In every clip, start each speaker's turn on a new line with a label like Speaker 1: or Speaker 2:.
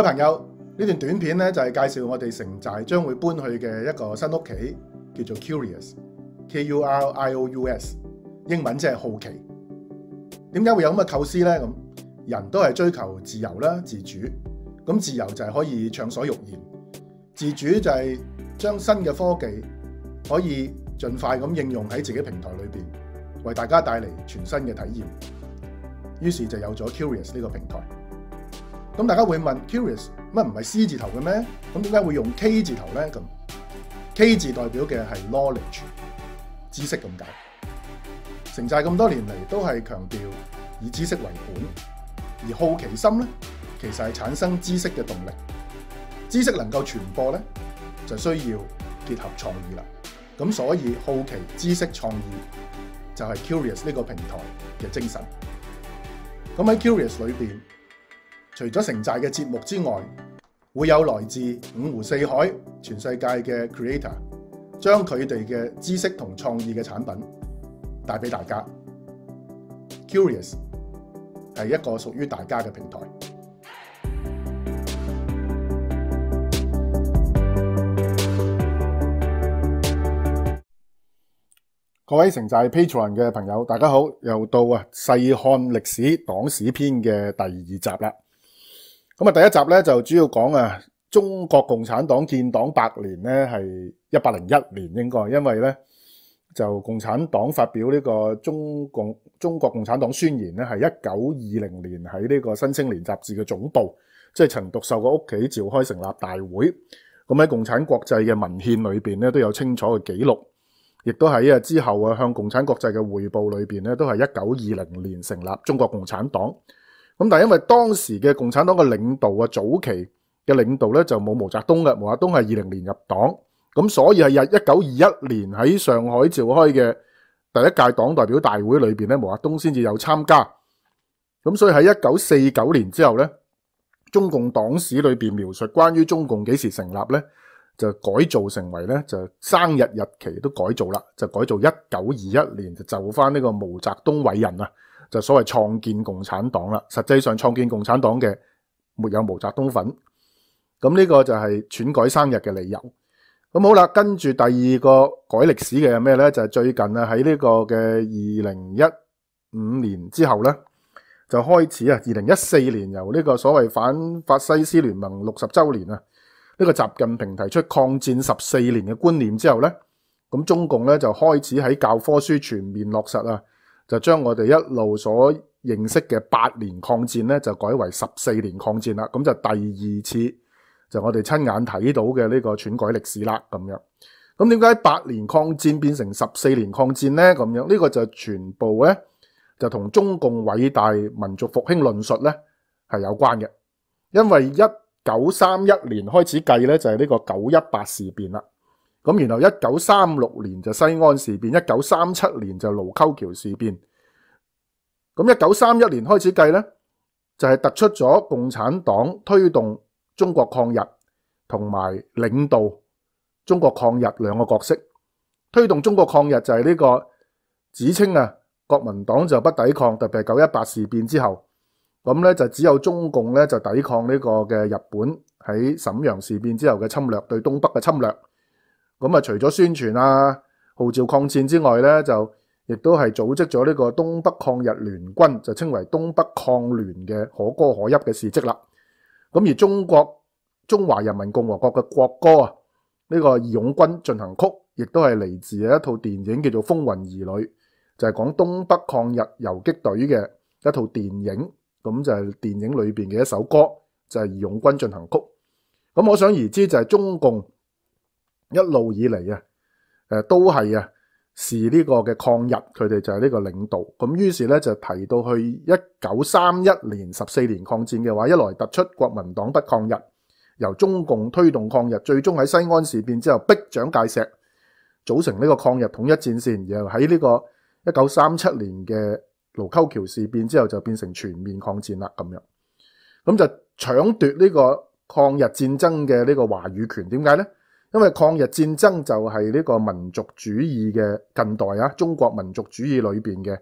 Speaker 1: 各位朋友，呢段短片咧就系介绍我哋城寨将会搬去嘅一个新屋企，叫做 Curious，K U R I O U S，英文即系好奇。点解会有咁嘅构思咧？咁人都系追求自由啦、自主。咁自由就系可以畅所欲言，自主就系将新嘅科技可以尽快咁应用喺自己平台里边，为大家带嚟全新嘅体验。于是就有咗 Curious 呢个平台。咁大家會問 curious 乜唔係 C 字頭嘅咩？咁點解會用 K 字頭咧？咁 K 字代表嘅係 knowledge 知識咁解。城寨咁多年嚟都係強調以知識為本，而好奇心咧其實係產生知識嘅動力。知識能夠傳播咧，就需要結合創意啦。咁所以好奇知識創意就係 curious 呢個平台嘅精神。咁喺 curious 裏面。除咗城寨嘅節目之外，會有來自五湖四海、全世界嘅 creator，將佢哋嘅知識同創意嘅產品帶俾大家。Curious 係一個屬於大家嘅平台。各位城寨 patron 嘅朋友，大家好，又到啊細看歷史黨史篇嘅第二集啦。咁啊，第一集咧就主要讲啊，中国共产党建党百年咧系一百零一年应该，因为咧就共产党发表呢个中共中国共产党宣言咧系一九二零年喺呢个新青年杂志嘅总部，即系陈独秀嘅屋企召开成立大会，咁喺共产国际嘅文献里边咧都有清楚嘅记录，亦都喺啊之后啊向共产国际嘅汇报里边咧都系一九二零年成立中国共产党。咁但係因為當時嘅共產黨嘅領導啊，早期嘅領導咧就冇毛澤東嘅，毛澤東係二零年入党。咁所以係日一九二一年喺上海召開嘅第一屆黨代表大會裏面咧，毛澤東先至有參加。咁所以喺一九四九年之後咧，中共黨史裏面描述關於中共幾時成立咧，就改造成為咧就生日日期都改造啦，就改造一九二一年就就翻呢個毛澤東伟人啊！就所谓创建共产党啦，实际上创建共产党嘅没有毛泽东粉，咁呢个就系篡改生日嘅理由。咁好啦，跟住第二个改历史嘅系咩呢就系最近啊，喺呢个嘅二零一五年之后呢就开始啊，二零一四年由呢个所谓反法西斯联盟六十周年啊，呢个习近平提出抗战十四年嘅观念之后呢咁中共呢就开始喺教科书全面落实啊。就將我哋一路所認識嘅八年抗戰咧，就改為十四年抗戰啦。咁就第二次就我哋親眼睇到嘅呢個篡改歷史啦。咁樣咁點解八年抗戰變成十四年抗戰呢咁樣呢個就全部咧就同中共偉大民族復興論述咧係有關嘅，因為一九三一年開始計咧就係呢個九一八事變啦。咁然后一九三六年就西安事变，一九三七年就卢沟桥事变。咁一九三一年开始计呢就系突出咗共产党推动中国抗日同埋领导中国抗日两个角色。推动中国抗日就系呢个指称啊，国民党就不抵抗，特别系九一八事变之后，咁呢就只有中共呢就抵抗呢个嘅日本喺沈阳事变之后嘅侵略，对东北嘅侵略。咁啊，除咗宣傳啊、號召抗戰之外咧，就亦都係組織咗呢個東北抗日聯軍，就稱為東北抗聯嘅可歌可泣嘅事迹啦。咁而中國中華人民共和國嘅國歌啊，呢個《義勇軍進行曲》亦都係嚟自一套電影叫做《風雲兒女》，就係講東北抗日遊擊隊嘅一套電影。咁就係電影裏面嘅一首歌，就係《義勇軍進行曲》。咁我想而知就係中共。一路以嚟啊，诶，都系啊，是呢个嘅抗日，佢哋就系呢个领导。咁于是咧就提到去一九三一年十四年抗战嘅话，一来突出国民党不抗日，由中共推动抗日，最终喺西安事变之后逼蒋介石，组成呢个抗日统一战线，然后喺呢个一九三七年嘅卢沟桥事变之后就变成全面抗战啦。咁样咁就抢夺呢个抗日战争嘅呢个话语权，点解呢因为抗日战争就系呢个民族主义嘅近代啊，中国民族主义里边嘅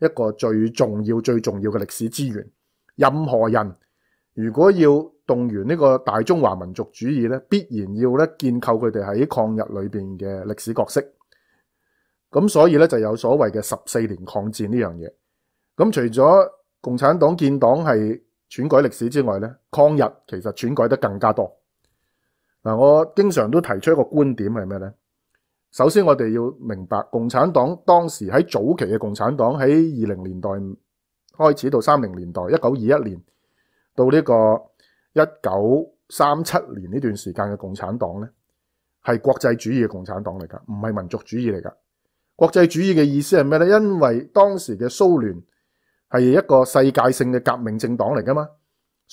Speaker 1: 一个最重要、最重要嘅历史资源。任何人如果要动员呢个大中华民族主义咧，必然要咧建构佢哋喺抗日里边嘅历史角色。咁所以咧就有所谓嘅十四年抗战呢样嘢。咁除咗共产党建党系篡改历史之外咧，抗日其实篡改得更加多。嗱，我经常都提出一个观点系咩咧？首先，我哋要明白共产党当时喺早期嘅共产党，喺二零年代开始到三零年代，一九二一年到呢个一九三七年呢段时间嘅共产党咧，系国际主义嘅共产党嚟噶，唔系民族主义嚟噶。国际主义嘅意思系咩咧？因为当时嘅苏联系一个世界性嘅革命政党嚟噶嘛。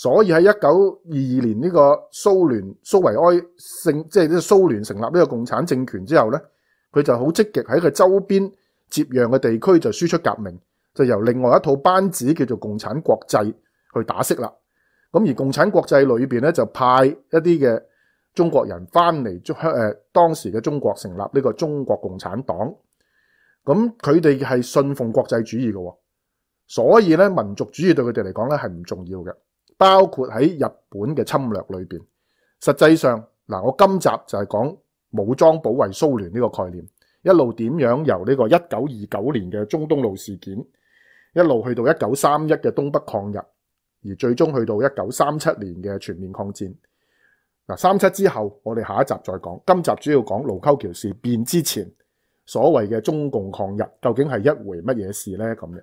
Speaker 1: 所以喺一九二二年呢个苏联苏维埃胜，即系苏联成立呢个共产政权之后呢佢就好积极喺佢周边接壤嘅地区就输出革命，就由另外一套班子叫做共产国际去打色啦。咁而共产国际里边呢就派一啲嘅中国人翻嚟中，诶当时嘅中国成立呢个中国共产党，咁佢哋系信奉国际主义嘅，所以呢民族主义对佢哋嚟讲呢系唔重要嘅。包括喺日本嘅侵略里边，实际上嗱，我今集就系讲武装保卫苏联呢个概念，一路点样由呢个一九二九年嘅中东路事件，一路去到一九三一嘅东北抗日，而最终去到一九三七年嘅全面抗战。嗱，三七之后我哋下一集再讲，今集主要讲卢沟桥事变之前，所谓嘅中共抗日究竟系一回乜嘢事咧？咁样。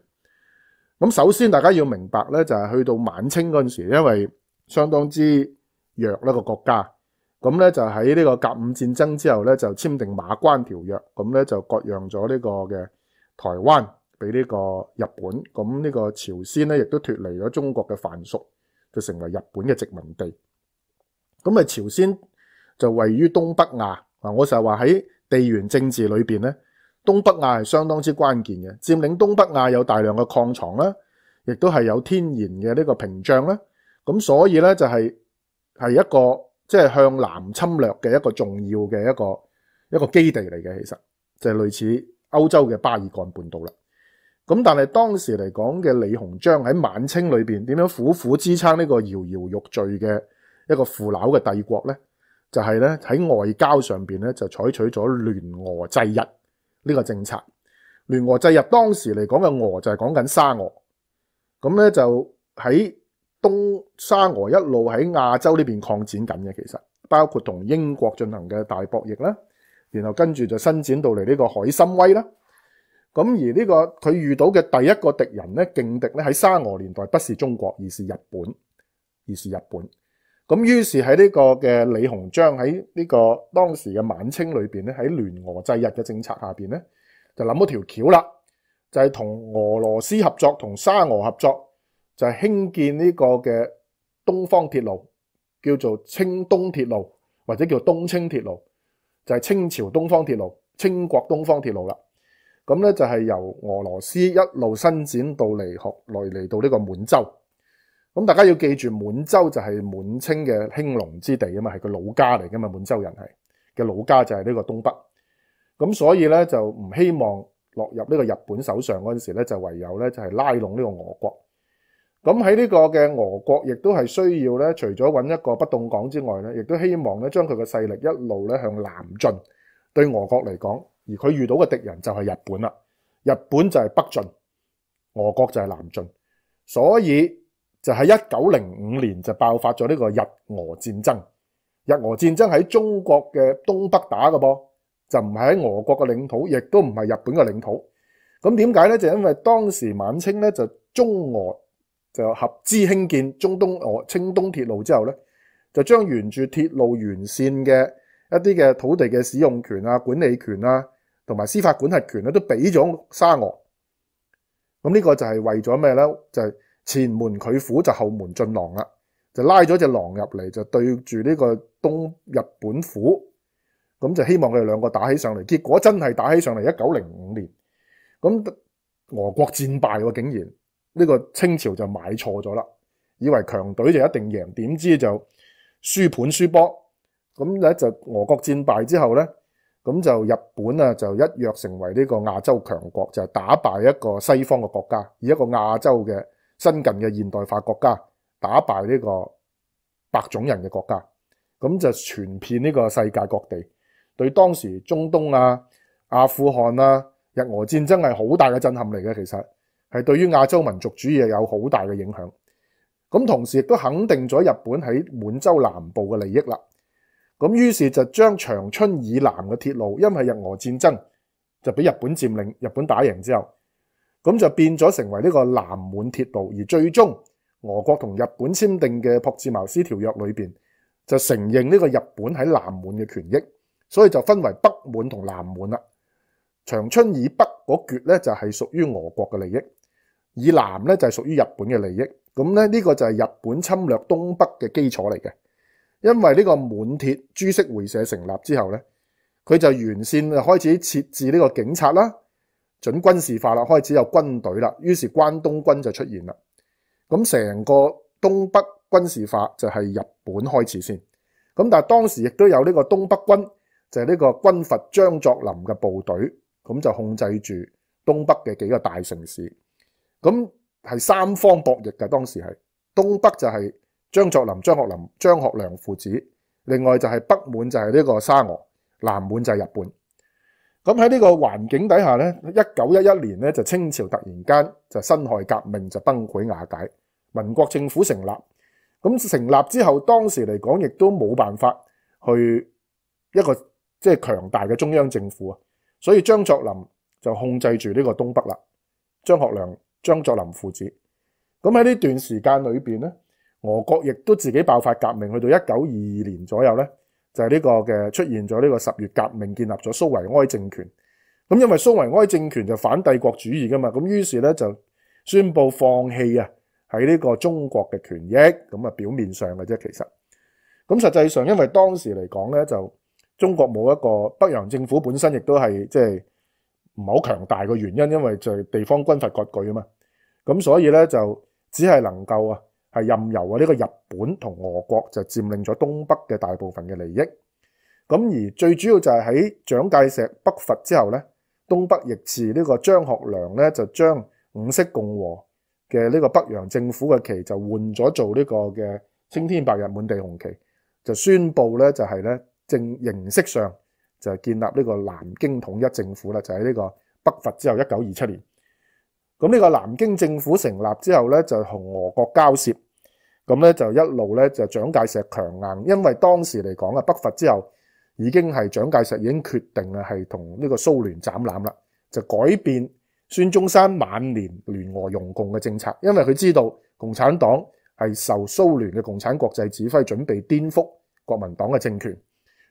Speaker 1: 咁首先大家要明白咧，就係去到晚清嗰时時，因為相當之弱一個國家，咁咧就喺呢個甲午戰爭之後咧，就簽订馬關條約，咁咧就割讓咗呢個嘅台灣俾呢個日本，咁呢個朝鮮咧亦都脱離咗中國嘅凡俗就成為日本嘅殖民地。咁啊，朝鮮就位於東北亞，嗱，我成日話喺地緣政治裏面咧。東北亞係相當之關鍵嘅，佔領東北亞有大量嘅礦藏啦，亦都係有天然嘅呢個屏障啦。咁所以呢，就係係一個即係向南侵略嘅一個重要嘅一個一個基地嚟嘅。其實就係類似歐洲嘅巴爾干半島啦。咁但係當時嚟講嘅李鴻章喺晚清裏面點樣苦苦支撐呢個搖搖欲墜嘅一個腐朽嘅帝國呢？就係呢，喺外交上面呢，就採取咗聯俄制日。呢個政策，聯合制入當時嚟講嘅俄就係講緊沙俄，咁咧就喺东沙俄一路喺亞洲呢邊擴展緊嘅，其實包括同英國進行嘅大博弈啦，然後跟住就伸展到嚟呢個海參崴啦，咁而呢個佢遇到嘅第一個敵人咧，勁敵咧喺沙俄年代不是中國，而是日本，而是日本。咁於是喺呢個嘅李鴻章喺呢個當時嘅晚清裏面咧，喺聯俄制日嘅政策下面咧，就諗咗條橋啦，就係同俄羅斯合作，同沙俄合作，就興建呢個嘅東方鐵路，叫做清東鐵路或者叫東清鐵路，就係清朝東方鐵路、清國東方鐵路啦。咁咧就係由俄羅斯一路伸展到嚟學內嚟到呢個滿洲。咁大家要記住，滿洲就係滿清嘅興隆之地啊嘛，係個老家嚟噶嘛。滿洲人係嘅老家就係呢個東北咁，所以咧就唔希望落入呢個日本手上嗰时時咧，就唯有咧就係拉拢呢個俄國咁喺呢個嘅俄國，亦都係需要咧，除咗揾一個不动港之外咧，亦都希望咧將佢嘅勢力一路咧向南進。對俄國嚟講，而佢遇到嘅敵人就係日本啦。日本就係北進，俄國就係南進，所以。就喺一九零五年就爆發咗呢個日俄戰爭。日俄戰爭喺中國嘅東北打嘅噃，就唔係喺俄國嘅領土，亦都唔係日本嘅領土。咁點解呢就因為當時晚清咧就中俄就合資興建中東俄清東鐵路之後咧，就將沿住鐵路沿線嘅一啲嘅土地嘅使用權啊、管理權啊同埋司法管轄權咧都俾咗沙俄。咁呢個就係為咗咩呢就係前門拒虎就後門進狼啦，就拉咗只狼入嚟，就對住呢個東日本虎，咁就希望佢哋兩個打起上嚟。結果真係打起上嚟，一九零五年，咁俄國戰敗喎，竟然呢個清朝就買錯咗啦，以為強隊就一定贏，點知就輸盤輸波。咁咧就俄國戰敗之後呢咁就日本啊就一躍成為呢個亞洲強國，就打敗一個西方嘅國家，以一個亞洲嘅。新近嘅現代化國家打敗呢個白種人嘅國家，咁就全遍呢個世界各地。對當時中東啊、阿富汗啊、日俄戰爭係好大嘅震撼嚟嘅，其實係對於亞洲民族主義有好大嘅影響。咁同時亦都肯定咗日本喺滿洲南部嘅利益啦。咁於是就將長春以南嘅鐵路，因為日俄戰爭就俾日本佔領，日本打贏之後。咁就變咗成為呢個南满鐵路，而最終俄國同日本簽訂嘅《朴茨茅斯條約》裏面就承認呢個日本喺南满嘅權益，所以就分為北满同南满啦。長春以北嗰橛咧就係屬於俄國嘅利益，以南咧就係屬於日本嘅利益。咁咧呢個就係日本侵略東北嘅基礎嚟嘅，因為呢個滿鐵株式會社成立之後咧，佢就完善開始設置呢個警察啦。准军事化啦，开始有军队啦，于是关东军就出现啦。咁成个东北军事化就系日本开始先。咁但系当时亦都有呢个东北军，就系呢个军阀张作霖嘅部队，咁就控制住东北嘅几个大城市。咁系三方博弈嘅，当时系东北就系张作霖、张学林、张学良父子，另外就系北满就系呢个沙俄，南满就系日本。咁喺呢個環境底下呢一九一一年呢就清朝突然間就辛亥革命就崩潰瓦解，民國政府成立。咁成立之後，當時嚟講亦都冇辦法去一個即係強大嘅中央政府啊，所以張作霖就控制住呢個東北啦。張學良、張作霖父子。咁喺呢段時間裏面呢俄國亦都自己爆發革命，去到一九二二年左右呢就係呢個嘅出現咗呢個十月革命，建立咗蘇維埃政權。咁因為蘇維埃政權就反帝國主義噶嘛，咁於是咧就宣布放棄啊喺呢個中國嘅權益。咁啊表面上嘅啫，其實咁實際上，因為當時嚟講咧，就中國冇一個北洋政府本身亦都係即係唔好強大嘅原因，因為就地方軍閥割據啊嘛。咁所以咧就只係能夠啊。係任由啊呢個日本同俄國就佔領咗東北嘅大部分嘅利益，咁而最主要就係喺蔣介石北伐之後呢東北亦次呢個張學良呢就將五色共和嘅呢個北洋政府嘅旗就換咗做呢個嘅青天白日滿地紅旗，就宣佈呢就係呢正形式上就係建立呢個南京統一政府啦，就喺呢個北伐之後一九二七年，咁呢個南京政府成立之後呢就同俄國交涉。咁咧就一路咧就蒋介石强硬，因为当时嚟讲啊，北伐之后已经系蒋介石已经决定啊，系同呢个苏联展览啦，就改变孙中山晚年联俄用共嘅政策，因为佢知道共产党系受苏联嘅共产国际指挥准备颠覆国民党嘅政权。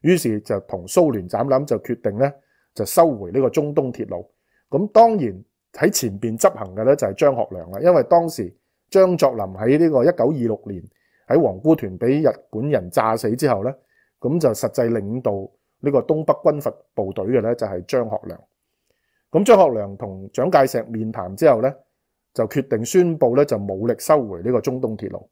Speaker 1: 於是就同苏联斩览就决定咧就收回呢个中东铁路。咁当然喺前边執行嘅咧就系张学良啦，因为当时張作霖喺呢個一九二六年喺皇姑屯俾日本人炸死之後呢咁就實際領導呢個東北軍閥部隊嘅呢就係張學良。咁張學良同蔣介石面談之後呢就決定宣布呢就武力收回呢個中東鐵路。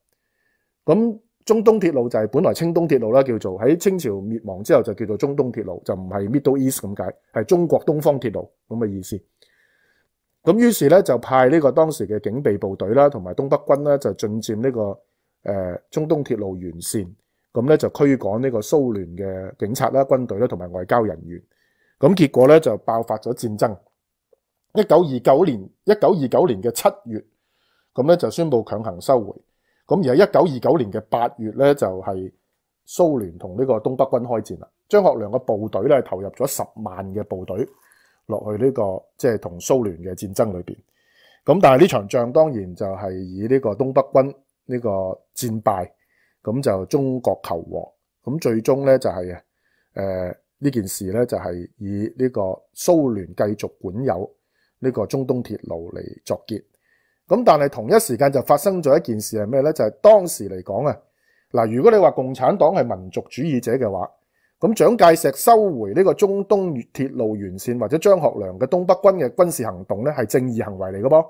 Speaker 1: 咁中東鐵路就係本來清東鐵路啦，叫做喺清朝滅亡之後就叫做中東鐵路，就唔係 Middle East 咁解，係中國東方鐵路咁嘅意思。咁於是咧就派呢個當時嘅警備部隊啦，同埋東北軍咧就進佔呢個誒中東鐵路沿線，咁咧就驅趕呢個蘇聯嘅警察啦、軍隊啦同埋外交人員，咁結果咧就爆發咗戰爭。一九二九年，一九二九年嘅七月，咁咧就宣布強行收回。咁而喺一九二九年嘅八月咧，就係蘇聯同呢個東北軍開戰啦。張學良嘅部隊咧投入咗十萬嘅部隊。落去呢个即系同苏联嘅战争里边，咁但系呢场仗当然就系以呢个东北军呢个战败，咁就中国求和，咁最终呢就系诶呢件事呢就系以呢个苏联继续管有呢个中东铁路嚟作结，咁但系同一时间就发生咗一件事系咩呢就系当时嚟讲啊，嗱如果你话共产党系民族主义者嘅话。咁蒋介石收回呢个中东铁路沿线或者张学良嘅东北军嘅军事行动咧，系正义行为嚟嘅噃。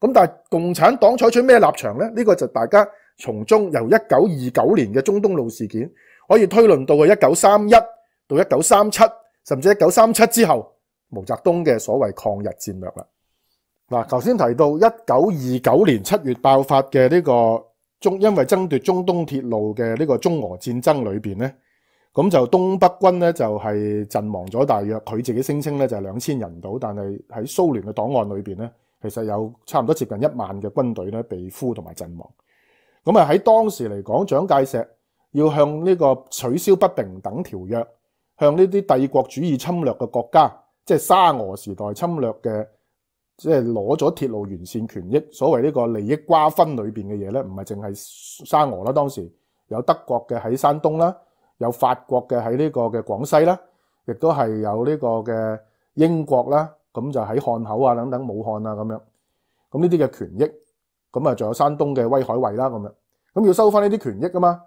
Speaker 1: 咁但系共产党采取咩立场咧？呢个就大家从中由一九二九年嘅中东路事件，可以推论到係一九三一到一九三七，甚至一九三七之后毛泽东嘅所谓抗日战略啦。嗱，头先提到一九二九年七月爆发嘅呢个中，因为争夺中东铁路嘅呢个中俄战争里边咧。咁就東北軍咧，就係陣亡咗，大約佢自己聲稱咧就係兩千人到，但係喺蘇聯嘅檔案裏面咧，其實有差唔多接近一萬嘅軍隊咧被俘同埋陣亡。咁啊喺當時嚟講，蔣介石要向呢個取消不平等條約，向呢啲帝國主義侵略嘅國家，即係沙俄時代侵略嘅，即係攞咗鐵路完善權益，所謂呢個利益瓜分裏面嘅嘢咧，唔係淨係沙俄啦。當時有德國嘅喺山東啦。有法國嘅喺呢個嘅廣西啦，亦都係有呢個嘅英國啦，咁就喺漢口啊等等、武漢啊咁樣。咁呢啲嘅權益，咁啊仲有山東嘅威海衛啦咁樣。咁要收翻呢啲權益噶嘛？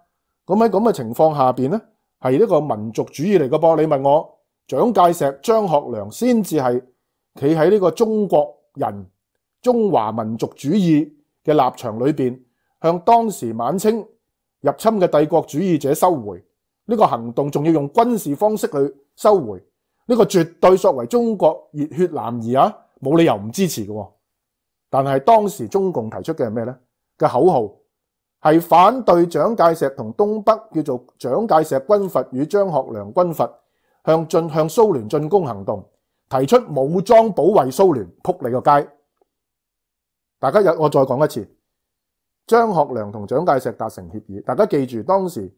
Speaker 1: 咁喺咁嘅情況下邊呢係呢個民族主義嚟嘅噃。你問我，蔣介石、張學良先至係企喺呢個中國人、中華民族主義嘅立場裏面向當時晚清入侵嘅帝國主義者收回。呢個行動仲要用軍事方式去收回，呢個絕對作為中國熱血男兒啊，冇理由唔支持嘅。但係當時中共提出嘅係咩呢嘅口號係反對蔣介石同東北叫做蔣介石軍阀與張學良軍阀向進向蘇聯進攻行動，提出武裝保衛蘇聯，撲你個街！大家有我再講一次，張學良同蒋介石達成協議，大家記住當時。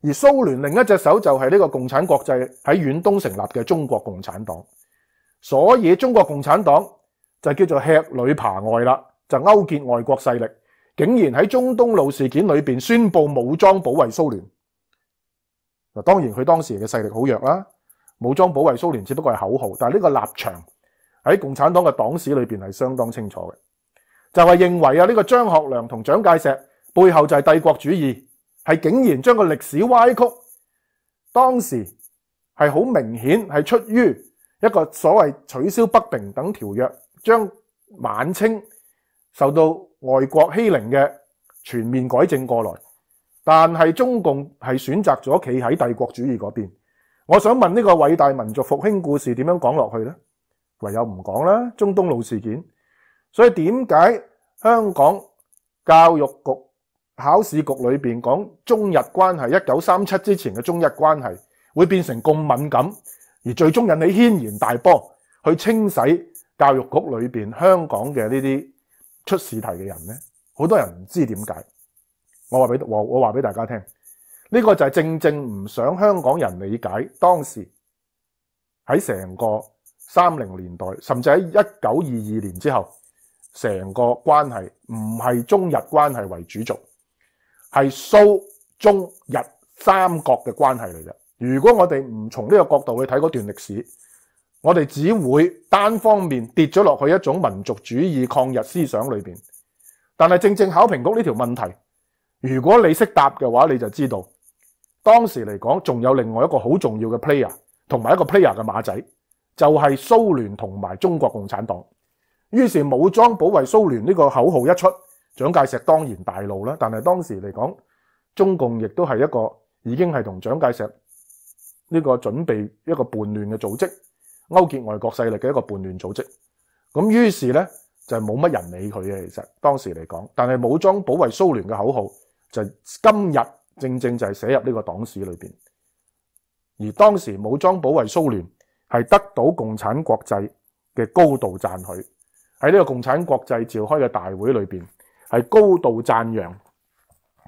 Speaker 1: 而蘇聯另一隻手就係呢個共產國際喺遠東成立嘅中國共產黨，所以中國共產黨就叫做吃里扒外啦，就勾結外國勢力，竟然喺中東路事件裏面宣佈武裝保衛蘇聯。嗱，當然佢當時嘅勢力好弱啦，武裝保衛蘇聯只不過係口號，但呢個立場喺共產黨嘅黨史裏面係相當清楚嘅，就係認為啊，呢個張學良同蔣介石背後就係帝國主義。係竟然將個歷史歪曲，當時係好明顯係出於一個所謂取消不平等條約，將晚清受到外國欺凌嘅全面改正過來。但係中共係選擇咗企喺帝國主義嗰邊。我想問呢個偉大民族復興故事點樣講落去呢？唯有唔講啦。中東路事件，所以點解香港教育局？考試局裏面講中日關係，一九三七之前嘅中日關係會變成咁敏感，而最終引起軒然大波，去清洗教育局裏面香港嘅呢啲出事題嘅人呢好多人唔知點解，我話俾我话俾大家聽，呢個就係正正唔想香港人理解當時喺成個三零年代，甚至喺一九二二年之後，成個關係唔係中日關係為主轴。系苏中日三国嘅关系嚟嘅。如果我哋唔从呢个角度去睇嗰段历史，我哋只会单方面跌咗落去一种民族主义抗日思想里边。但系正正考评局呢条问题，如果你识答嘅话，你就知道当时嚟讲仲有另外一个好重要嘅 player，同埋一个 player 嘅马仔，就系苏联同埋中国共产党。于是武装保卫苏联呢个口号一出。蔣介石當然大怒啦，但係當時嚟講，中共亦都係一個已經係同蔣介石呢個準備一個叛亂嘅組織，勾結外國勢力嘅一個叛亂組織。咁於是呢就係冇乜人理佢嘅。其實當時嚟講，但係武裝保衛蘇聯嘅口號就今日正正就係寫入呢個黨史裏面。而當時武裝保衛蘇聯係得到共產國際嘅高度讚許喺呢個共產國際召開嘅大會裏面。係高度讚揚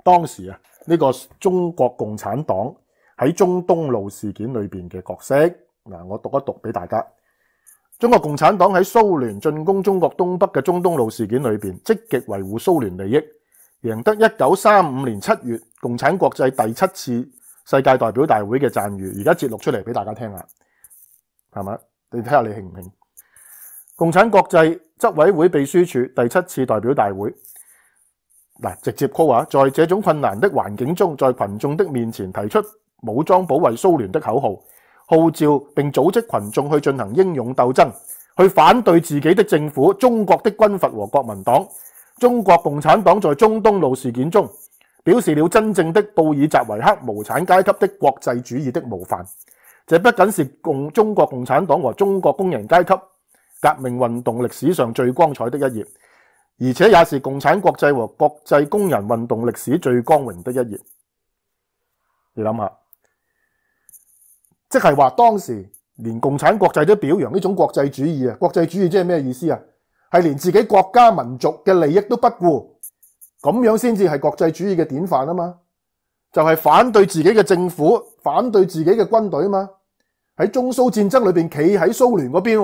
Speaker 1: 當時啊呢個中國共產黨喺中東路事件裏面嘅角色嗱，我讀一讀俾大家。中國共產黨喺蘇聯進攻中國東北嘅中東路事件裏面積極維護蘇聯利益，贏得一九三五年七月共產國際第七次世界代表大會嘅讚譽。而家節錄出嚟俾大家聽下，係嘛？你睇下你興唔興？共產國際執委會秘書處第七次代表大會。嗱，直接 call 啊！在這種困難的環境中，在群眾的面前提出武裝保衛蘇聯的口號，號召並組織群眾去進行英勇鬥爭，去反對自己的政府、中國的軍阀和國民黨。中國共產黨在中東路事件中，表示了真正的布爾扎維克無產階級的國際主義的模範。這不僅是共中國共產黨和中國工人階級革命運動歷史上最光彩的一页。而且也是共产国际和国际工人运动历史最光荣的一页。你谂下，即系话当时连共产国际都表扬呢种国际主义啊！国际主义即系咩意思啊？系连自己国家民族嘅利益都不顾，咁样先至系国际主义嘅典范啊嘛！就系反对自己嘅政府，反对自己嘅军队啊嘛！喺中苏战争里边企喺苏联嗰边。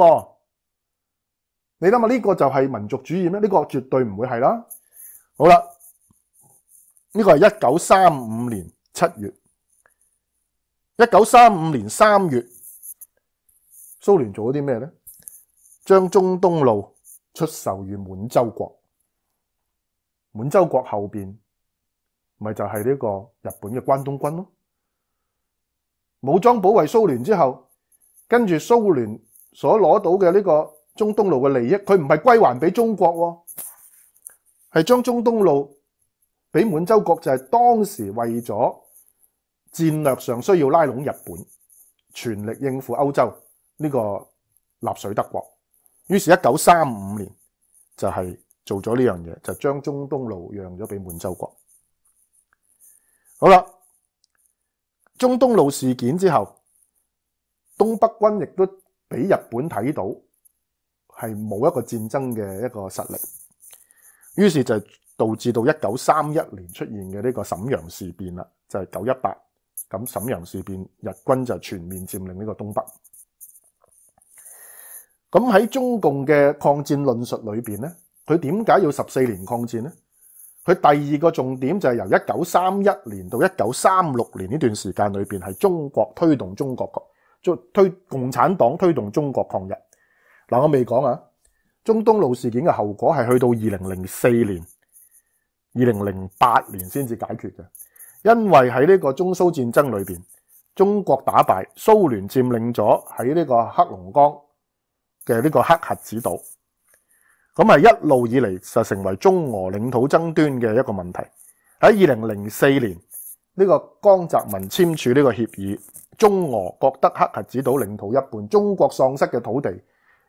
Speaker 1: 你谂下呢个就系民族主义咩？呢个绝对唔会系啦。好啦，呢个系一九三五年七月。一九三五年三月，苏联做咗啲咩呢将中东路出售於满洲国。满洲国后边咪就系呢个日本嘅关东军咯。武装保卫苏联之后，跟住苏联所攞到嘅呢个。中東路嘅利益，佢唔係歸還俾中國喎，係將中東路俾滿洲國，就係當時為咗戰略上需要拉攏日本，全力應付歐洲呢個納粹德國。於是，一九三五年就係做咗呢樣嘢，就將中東路讓咗俾滿洲國。好啦，中東路事件之後，東北軍亦都俾日本睇到。系冇一個戰爭嘅一個實力，於是就導致到一九三一年出現嘅呢個沈陽事變啦，就係九一八。咁沈陽事變，日軍就全面佔領呢個東北。咁喺中共嘅抗戰論述裏面咧，佢點解要十四年抗戰呢佢第二個重點就係由一九三一年到一九三六年呢段時間裏面係中國推動中國抗，推共產黨推動中國抗日。嗱，我未讲啊，中东路事件嘅后果系去到二零零四年、二零零八年先至解决嘅，因为喺呢个中苏战争里边，中国打败苏联，占领咗喺呢个黑龙江嘅呢个黑核子岛，咁啊一路以嚟就成为中俄领土争端嘅一个问题。喺二零零四年呢个江泽民签署呢个协议，中俄觉得黑核子岛领土一半，中国丧失嘅土地。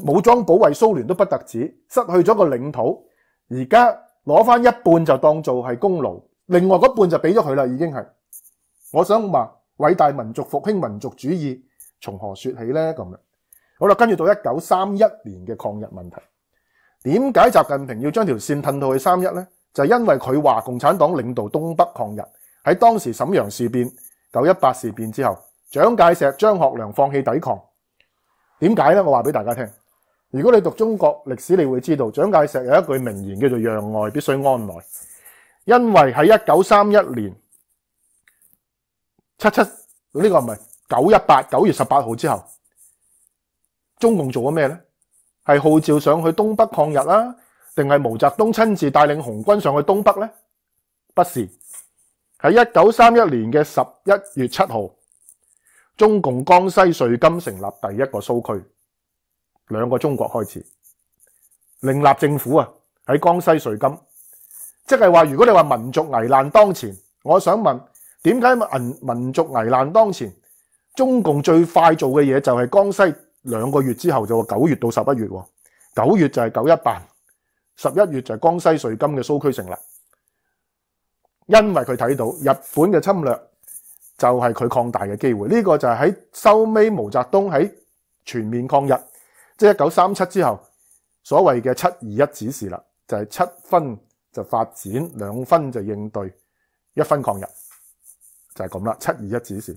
Speaker 1: 武裝保衛蘇聯都不得止，失去咗個領土，而家攞翻一半就當做係功勞，另外嗰半就俾咗佢啦，已經係。我想話偉大民族復興民族主義從何说起呢咁样。好啦，跟住到一九三一年嘅抗日問題，點解習近平要將條線褪到去三一呢就因為佢話共產黨領導東北抗日喺當時沈陽事變、九一八事變之後，蒋介石、張學良放棄抵抗，點解呢我話俾大家聽。如果你读中国历史，你会知道蒋介石有一句名言叫做让外必须安内，因为喺一九三一年七七呢个唔系九一八九月十八号之后，中共做咗咩呢系号召上去东北抗日啦，定系毛泽东亲自带领红军上去东北呢不是，喺一九三一年嘅十一月七号，中共江西瑞金成立第一个苏区。兩個中國開始，另立政府啊！喺江西瑞金，即係話如果你話民族危難當前，我想問點解民族危難當前，中共最快做嘅嘢就係江西兩個月之後就九月到十一月，九月就係九一辦，十一月就係江西瑞金嘅蘇區成立，因為佢睇到日本嘅侵略就係佢擴大嘅機會，呢個就係喺收尾，毛澤東喺全面抗日。即係一九三七之後，所謂嘅七二一指示啦，就係七分就發展，兩分就應對，一分抗日就係咁啦。七二一指示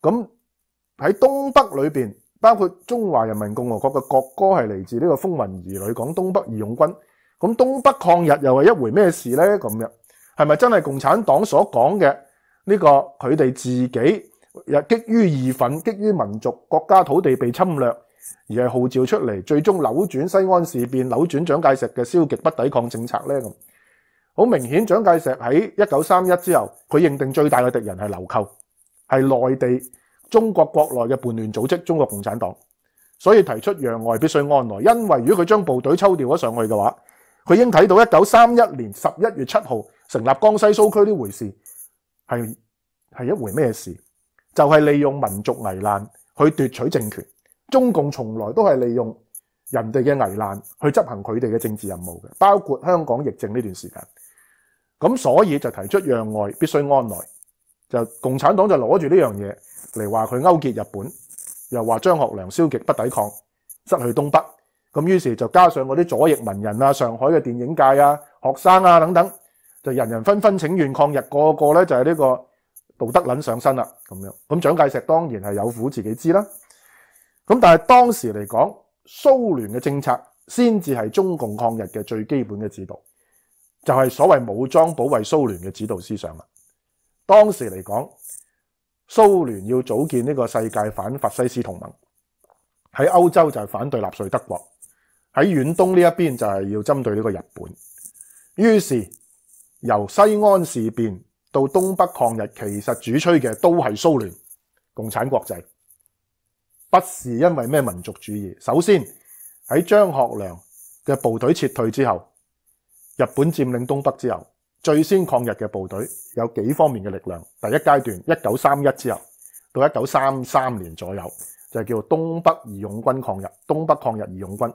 Speaker 1: 咁喺東北裏面包括中華人民共和國嘅國歌係嚟自呢個《風云兒女》，講東北義勇軍。咁東北抗日又係一回咩事呢咁样。係咪真係共產黨所講嘅呢個佢哋自己又激於義憤，激於民族國家土地被侵略？而系号召出嚟，最终扭转西安事变，扭转蒋介石嘅消极不抵抗政策呢？咁好明显，蒋介石喺一九三一之后，佢认定最大嘅敌人系流寇，系内地中国国内嘅叛乱组织中国共产党，所以提出让外必兵安来。因为如果佢将部队抽调咗上去嘅话，佢应睇到一九三一年十一月七号成立江西苏区呢回事，系系一回咩事？就系利用民族危难去夺取政权。中共從來都係利用人哋嘅危難去執行佢哋嘅政治任務嘅，包括香港疫症呢段時間。咁所以就提出讓外必須安內，就共產黨就攞住呢樣嘢嚟話佢勾結日本，又話張學良消極不抵抗，失去東北。咁於是就加上嗰啲左翼文人啊、上海嘅電影界啊、學生啊等等，就人人紛紛請願抗日，個個咧就係呢個道德論上身啦。咁樣，咁蔣介石當然係有苦自己知啦。咁但系當時嚟講，蘇聯嘅政策先至係中共抗日嘅最基本嘅指導，就係所謂武裝保衛蘇聯嘅指導思想啊！當時嚟講，蘇聯要組建呢個世界反法西斯同盟，喺歐洲就係反對納粹德國，喺遠東呢一邊就係要針對呢個日本。於是由西安事變到東北抗日，其實主催嘅都係蘇聯共產國際。不是因為咩民族主義。首先喺張學良嘅部隊撤退之後，日本佔領東北之後，最先抗日嘅部隊有幾方面嘅力量。第一階段，一九三一之後到一九三三年左右，就係叫东東北義勇軍抗日。東北抗日義勇軍，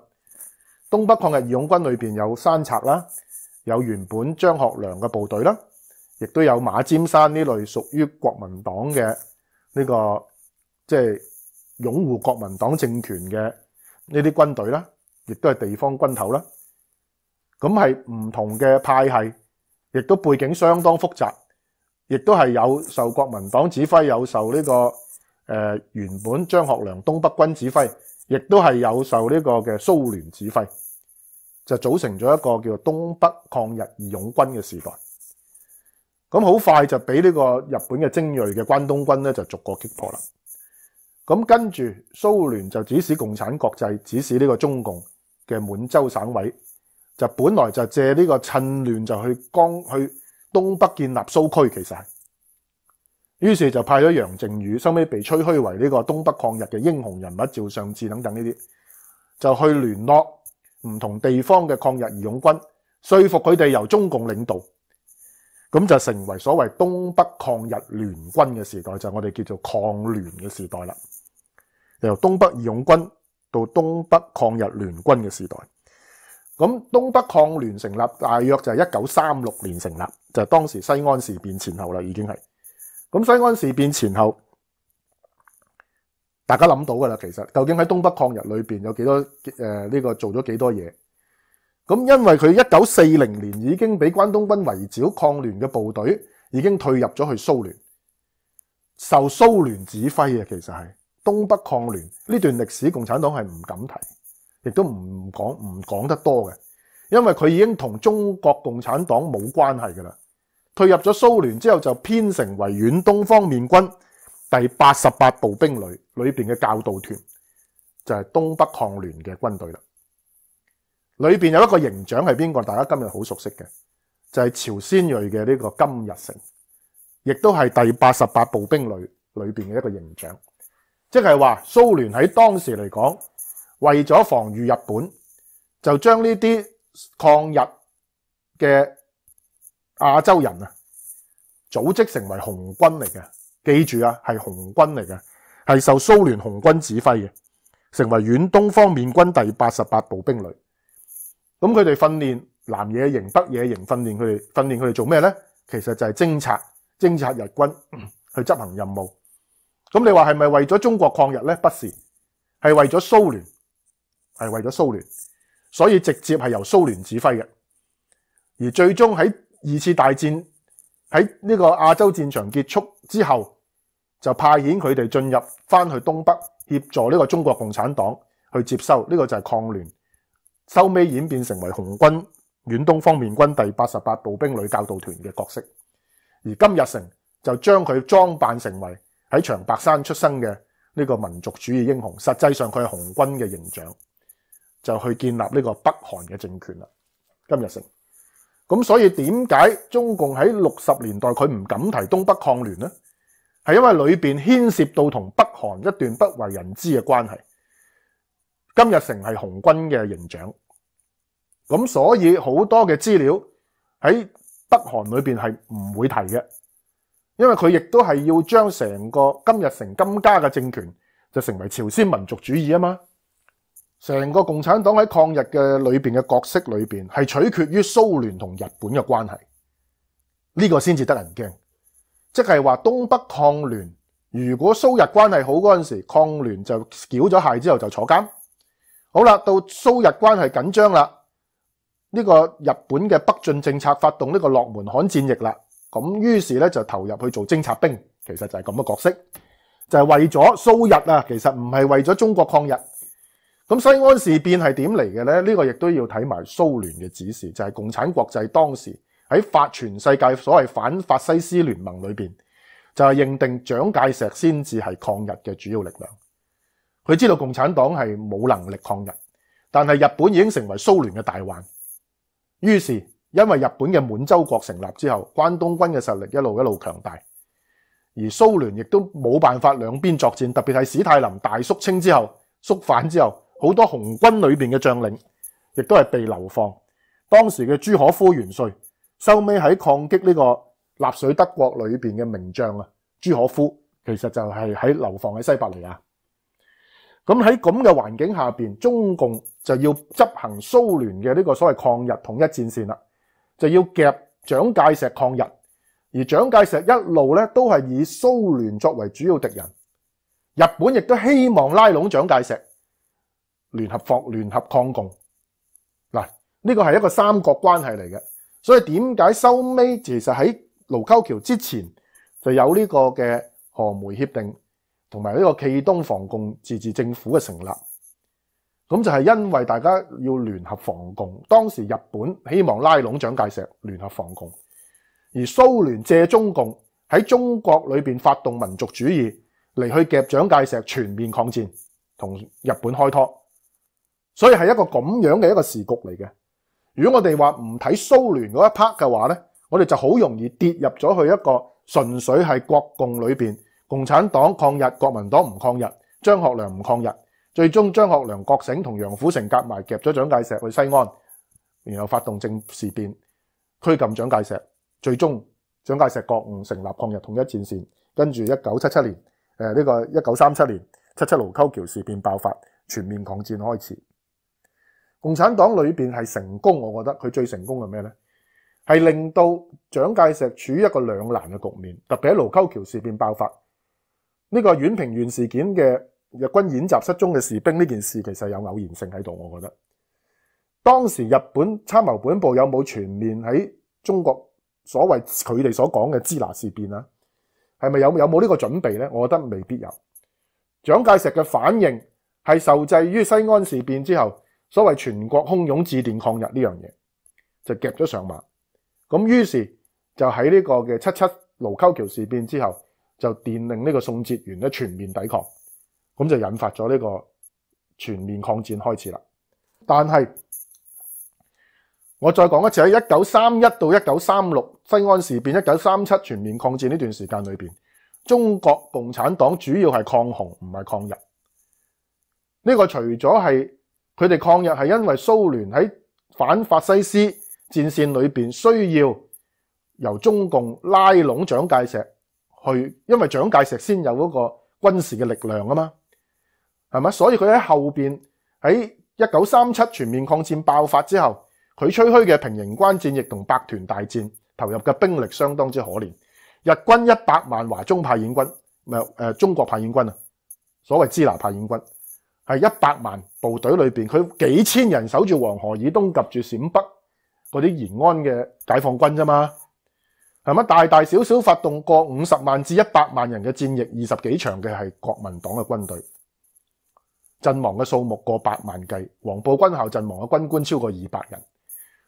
Speaker 1: 東北抗日義勇軍裏面有山贼啦，有原本張學良嘅部隊啦，亦都有馬占山呢類屬於國民黨嘅呢個即係。擁護國民黨政權嘅呢啲軍隊啦，亦都係地方軍頭啦，咁係唔同嘅派系，亦都背景相當複雜，亦都係有受國民黨指揮，有受呢個誒原本張學良東北軍指揮，亦都係有受呢個嘅蘇聯指揮，就組成咗一個叫東北抗日義勇軍嘅時代。咁好快就俾呢個日本嘅精鋭嘅關東軍咧，就逐個擊破啦。咁跟住，蘇聯就指使共產國際指使呢個中共嘅滿洲省委就本來就借呢個趁亂就去江去東北建立蘇區，其實係，於是就派咗楊靖宇，收尾被吹嘘為呢個東北抗日嘅英雄人物趙尚志等等呢啲，就去聯絡唔同地方嘅抗日義勇軍，说服佢哋由中共領導。咁就成為所謂東北抗日聯軍嘅時代，就我哋叫做抗聯嘅時代啦。由東北義勇軍到東北抗日聯軍嘅時代，咁東北抗聯成立大約就係一九三六年成立，就係當時西安事變前後啦，已經係。咁西安事變前後，大家諗到噶啦，其實究竟喺東北抗日裏面有幾多誒呢個做咗幾多嘢？咁因为佢一九四零年已经俾关东军围剿，抗联嘅部队已经退入咗去苏联，受苏联指挥嘅其实系东北抗联呢段历史，共产党系唔敢提，亦都唔讲唔讲得多嘅，因为佢已经同中国共产党冇关系噶啦，退入咗苏联之后就编成为远东方面军第八十八步兵旅里边嘅教导团，就系东北抗联嘅军队啦。里边有一个营长系边个？大家今日好熟悉嘅就系朝鮮瑞嘅呢个金日成，亦都系第八十八步兵旅里边嘅一个营长，即系话苏联喺当时嚟讲为咗防御日本，就将呢啲抗日嘅亚洲人啊组织成为红军嚟嘅。记住啊，系红军嚟嘅，系受苏联红军指挥嘅，成为远东方面军第八十八步兵旅。咁佢哋訓練南野營、北野營，訓練佢哋訓練佢哋做咩呢其實就係偵察、偵察日軍 去執行任務。咁你話係咪為咗中國抗日呢不是，係為咗蘇聯，係為咗蘇聯，所以直接係由蘇聯指揮嘅。而最終喺二次大戰喺呢個亞洲戰場結束之後，就派遣佢哋進入翻去東北協助呢個中國共產黨去接收，呢個就係抗聯。收尾演變成為紅軍遠東方面軍第八十八步兵旅教導團嘅角色，而金日成就將佢裝扮成為喺長白山出生嘅呢個民族主義英雄。實際上佢係紅軍嘅形象就去建立呢個北韓嘅政權啦。金日成咁，所以點解中共喺六十年代佢唔敢提東北抗聯呢係因為裏面牽涉到同北韓一段不為人知嘅關係。金日成係紅軍嘅形象。咁所以好多嘅資料喺北韓裏面係唔會提嘅，因為佢亦都係要將成個今日成金家嘅政權就成為朝鮮民族主義啊嘛！成個共產黨喺抗日嘅裏面嘅角色裏面係取決於蘇聯同日本嘅關係，呢個先至得人驚，即係話東北抗聯，如果蘇日關係好嗰陣時，抗聯就翹咗械之後就坐監。好啦，到蘇日關係緊張啦。呢個日本嘅北進政策發動呢個落門罕戰役啦，咁於是咧就投入去做偵察兵，其實就係咁嘅角色，就係為咗蘇日啊。其實唔係為咗中國抗日。咁西安事變係點嚟嘅咧？呢個亦都要睇埋蘇聯嘅指示，就係共產國際當時喺法全世界所謂反法西斯聯盟裏面就係認定蔣介石先至係抗日嘅主要力量。佢知道共產黨係冇能力抗日，但係日本已經成為蘇聯嘅大患。於是因為日本嘅滿洲國成立之後，關東軍嘅實力一路一路強大，而蘇聯亦都冇辦法兩邊作戰。特別係史泰林大肅稱之後肅反之後，好多紅軍裏面嘅將領亦都係被流放。當時嘅朱可夫元帥收尾喺抗擊呢個納粹德國裏面嘅名將啊，朱可夫其實就係喺流放喺西伯利亞。咁喺咁嘅环境下边，中共就要执行苏联嘅呢个所谓抗日统一战线啦，就要夹蒋介石抗日，而蒋介石一路咧都系以苏联作为主要敌人，日本亦都希望拉拢蒋介石，联合抗联合抗共。嗱，呢个系一个三国关系嚟嘅，所以点解收尾其实喺卢沟桥之前就有呢个嘅河梅协定？同埋呢個冀東防共自治政府嘅成立，咁就係因為大家要聯合防共。當時日本希望拉攏蔣介石聯合防共，而蘇聯借中共喺中國裏面發動民族主義嚟去夾蔣介石全面抗戰同日本開拖，所以係一個咁樣嘅一個時局嚟嘅。如果我哋話唔睇蘇聯嗰一 part 嘅話呢我哋就好容易跌入咗去一個純粹係國共裏面共產黨抗日，國民黨唔抗日。張學良唔抗日，最終張學良覺醒，同楊虎城夾埋夾咗蔣介石去西安，然後發動政事變，拘禁蔣介石。最終蔣介石覺悟，成立抗日統一戰線。跟住一九七七年，誒呢個一九三七年，七七盧溝橋事變爆發，全面抗戰開始。共產黨裏面係成功，我覺得佢最成功係咩呢？係令到蔣介石處於一個兩難嘅局面，特別喺盧溝橋事變爆發。呢個阮平縣事件嘅日軍演習失蹤嘅士兵呢件事其實有偶然性喺度，我覺得當時日本參謀本部有冇全面喺中國所謂佢哋所講嘅支那事變啊？係咪有有冇呢個準備呢我覺得未必有。蔣介石嘅反應係受制於西安事變之後所謂全國洶湧致電抗日呢樣嘢，就夾咗上馬。咁於是就喺呢個嘅七七盧溝橋事變之後。就電令呢個宋哲元咧全面抵抗，咁就引發咗呢個全面抗戰開始啦。但係我再講一次喺一九三一到一九三六西安事變、一九三七全面抗戰呢段時間裏面中國共產黨主要係抗紅，唔係抗日。呢個除咗係佢哋抗日係因為蘇聯喺反法西斯戰線裏面需要由中共拉攏蒋介石。去，因為蒋介石先有嗰個軍事嘅力量啊嘛，係咪所以佢喺後面喺一九三七全面抗戰爆發之後，佢吹嘘嘅平型關戰役同百團大戰投入嘅兵力相當之可憐。日軍一百萬華中派演軍，中國派演軍啊，所謂支拿派演軍係一百萬部隊裏面佢幾千人守住黃河以東及住陕北嗰啲延安嘅解放軍咋嘛？系咪大大小小发动过五十万至一百万人嘅战役，二十几场嘅系国民党嘅军队阵亡嘅数目过百万计，黄埔军校阵亡嘅军官超过二百人。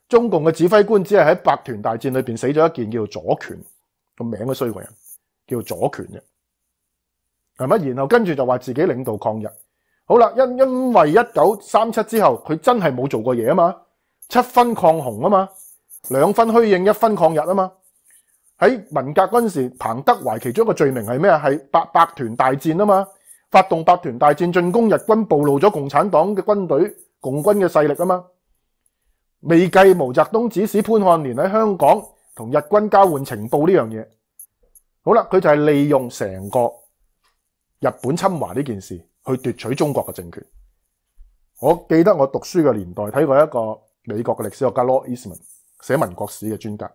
Speaker 1: 中共嘅指挥官只系喺白团大战里边死咗一件叫左权個名嘅衰个人，叫左权嘅。系咪？然后跟住就话自己领导抗日。好啦，因因为一九三七之后佢真系冇做过嘢啊嘛，七分抗洪啊嘛，两分虚应，一分抗日啊嘛。喺文革嗰阵时，彭德怀其中一个罪名系咩啊？系八百团大战啊嘛，发动八团大战进攻日军，暴露咗共产党嘅军队共军嘅势力啊嘛。未计毛泽东指使潘汉年喺香港同日军交换情报呢样嘢。好啦，佢就系利用成个日本侵华呢件事去夺取中国嘅政权。我记得我读书嘅年代睇过一个美国嘅历史学家 Law Eastman 写民国史嘅专家。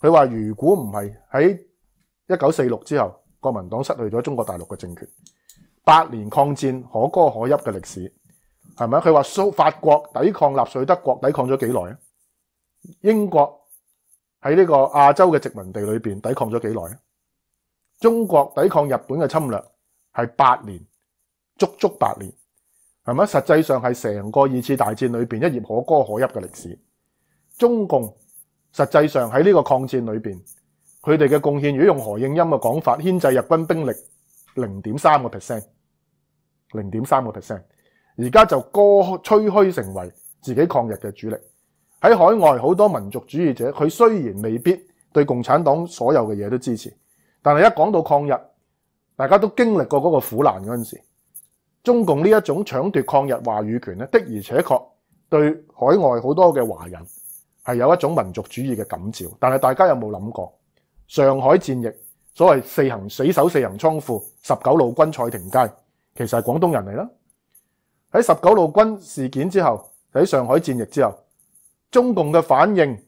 Speaker 1: 佢話：如果唔係喺一九四六之後，國民黨失去咗中國大陸嘅政權，八年抗戰可歌可泣嘅歷史，係咪佢話蘇法國抵抗納粹德國抵抗咗幾耐啊？英國喺呢個亞洲嘅殖民地裏面抵抗咗幾耐啊？中國抵抗日本嘅侵略係八年，足足八年，係咪實際上係成個二次大戰裏面一頁可歌可泣嘅歷史，中共。實際上喺呢個抗戰裏面佢哋嘅貢獻，如果用何應欽嘅講法，牽制日軍兵力零點三個 percent，零三 percent。而家就歌吹虛成為自己抗日嘅主力。喺海外好多民族主義者，佢雖然未必對共產黨所有嘅嘢都支持，但系一講到抗日，大家都經歷過嗰個苦難嗰陣時，中共呢一種搶奪抗日話語權咧，的而且確對海外好多嘅華人。係有一種民族主義嘅感召，但係大家有冇諗過上海戰役所謂四行死守四行倉庫，十九路軍蔡廷街其實係廣東人嚟啦。喺十九路軍事件之後，喺上海戰役之後，中共嘅反應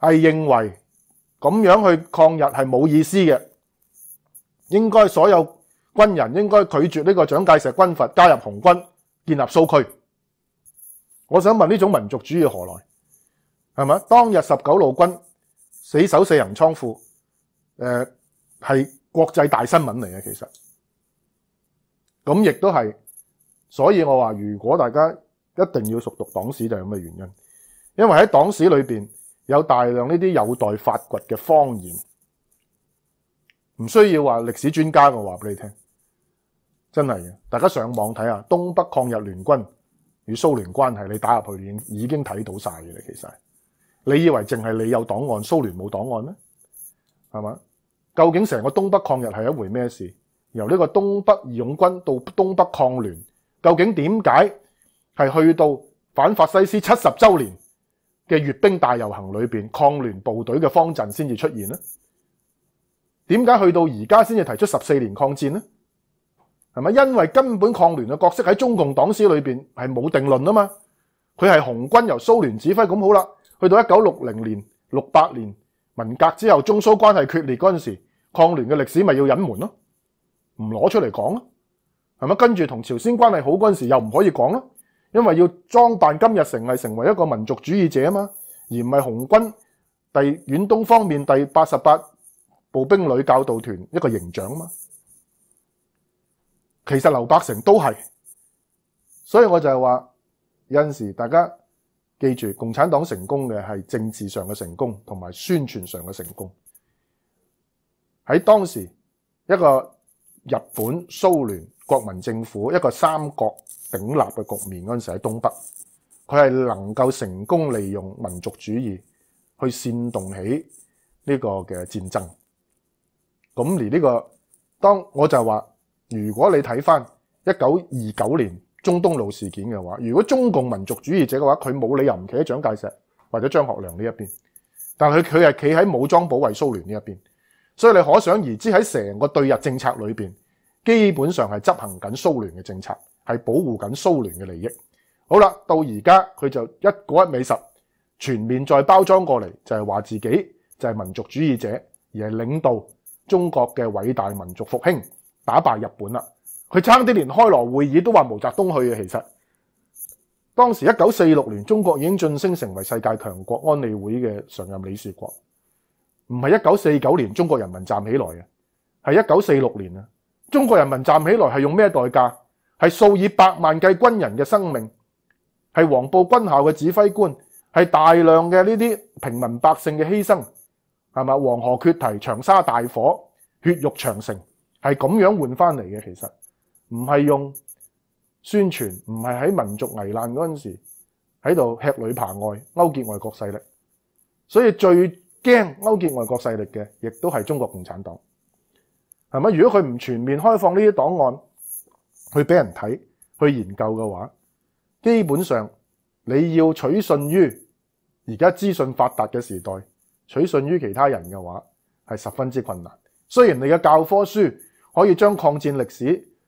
Speaker 1: 係認為咁樣去抗日係冇意思嘅，應該所有軍人應該拒絕呢個蔣介石軍閥加入紅軍，建立蘇區。我想問呢種民族主義何來？系嘛？當日十九路軍死守四人倉庫，誒係國際大新聞嚟嘅，其實咁亦都係，所以我話如果大家一定要熟讀党史，就有咁嘅原因。因為喺党史裏面有大量呢啲有待發掘嘅方言，唔需要話歷史專家，我話俾你聽，真係大家上網睇下東北抗日聯軍與蘇聯關係，你打入去已經睇到晒嘅其實。你以为净系你有檔案，蘇聯冇檔案咩係嘛？究竟成個東北抗日係一回咩事？由呢個東北義勇軍到東北抗聯，究竟點解係去到反法西斯七十週年嘅阅兵大遊行裏面抗聯部隊嘅方陣先至出現呢點解去到而家先至提出十四年抗戰呢係咪？因為根本抗聯嘅角色喺中共黨史裏面係冇定論啊嘛，佢係紅軍由蘇聯指揮咁好啦。去到一九六零年、六八年文革之後，中蘇關係决裂嗰陣時，抗聯嘅歷史咪要隱瞞咯，唔攞出嚟講咯，係咪？跟住同朝鮮關係好嗰陣時，又唔可以講咯，因為要裝扮今日成毅成為一個民族主義者啊嘛，而唔係紅軍第遠東方面第八十八步兵旅教導團一個營長嘛。其實劉百成都係，所以我就係話，有陣時大家。記住，共產黨成功嘅係政治上嘅成功同埋宣傳上嘅成功。喺當時一個日本、蘇聯、國民政府一個三國鼎立嘅局面嗰時喺東北，佢係能夠成功利用民族主義去煽動起呢個嘅戰爭。咁而呢個，當我就話，如果你睇翻一九二九年。中東路事件嘅話，如果中共民族主義者嘅話，佢冇理由唔企喺蔣介石或者張學良呢一邊，但系佢佢係企喺武裝保衛蘇聯呢一邊，所以你可想而知喺成個對日政策裏边，基本上係執行緊蘇聯嘅政策，係保護緊蘇聯嘅利益。好啦，到而家佢就一個一美十全面再包裝過嚟，就係話自己就係民族主義者，而係領導中國嘅偉大民族復興，打敗日本啦。佢差啲连开罗会议都话毛泽东去嘅。其实当时一九四六年，中国已经晋升成为世界强国，安理会嘅常任理事国。唔系一九四九年中国人民站起来嘅，系一九四六年啊。中国人民站起来系用咩代价？系数以百万计军人嘅生命，系黄埔军校嘅指挥官，系大量嘅呢啲平民百姓嘅牺牲，系嘛？黄河缺堤、长沙大火、血肉长城，系咁样换翻嚟嘅。其实。唔系用宣传，唔系喺民族危难嗰阵时喺度吃里扒外勾结外国势力，所以最惊勾结外国势力嘅，亦都系中国共产党，系咪？如果佢唔全面开放呢啲档案，去俾人睇去研究嘅话，基本上你要取信于而家资讯发达嘅时代，取信于其他人嘅话，系十分之困难。虽然你嘅教科书可以将抗战历史。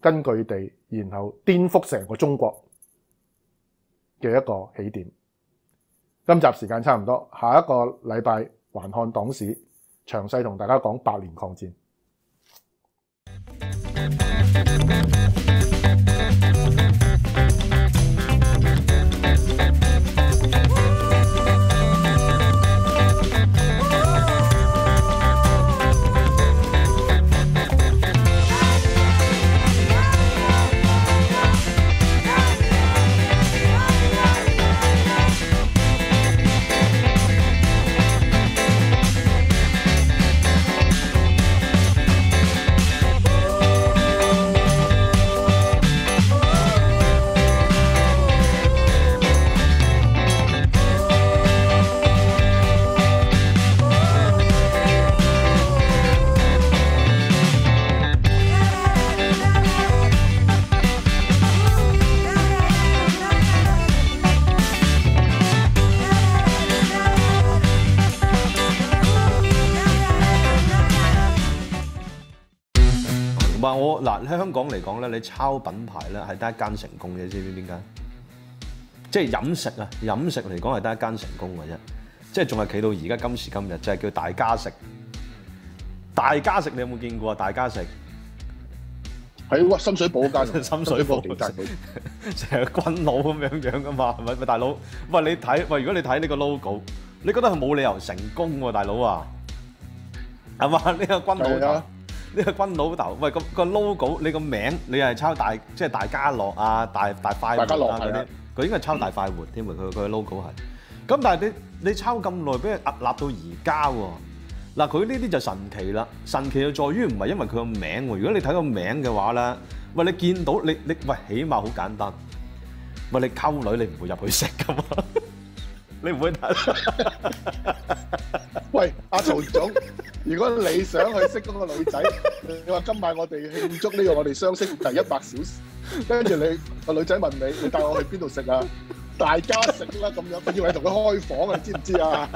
Speaker 1: 根據地，然後顛覆成個中國嘅一個起點。今集時間差唔多，下一個禮拜還看黨史，詳細同大家講八年抗戰。唔係我嗱，香港嚟講咧，你抄品牌咧係得一間成功嘅，知唔知點解？即係飲食啊，飲食嚟講係得一間成功嘅啫，即係仲係企到而家今時今日，就係叫大家食，大家食你有冇見過啊？大家食喺深水埗間，深水埗 成日成軍佬咁樣樣噶嘛？係咪？大佬，喂你睇，喂如果你睇呢個 logo，你覺得係冇理由成功喎，大佬啊，係嘛？呢個軍佬。呢個軍老豆，喂，個 logo，你個名，你係抄大，即係大家樂啊，大大快活啊嗰啲，佢應該係抄大快活添喎，佢佢 logo 係。咁但係你你抄咁耐，俾佢屹立到而家喎。嗱，佢呢啲就神奇啦，神奇就在於唔係因為佢個名喎，如果你睇個名嘅話咧，喂，你見到你你喂，起碼好簡單，喂，你溝女你唔會入去食噶嘛。你唔會打？喂，阿曹總，如果你想去識嗰個女仔，你話今晚我哋慶祝呢個我哋相識第一百小時，跟住你個女仔問你：你帶我去邊度食啊？大家食啦咁樣，我以你同佢開房啊！你知唔知啊？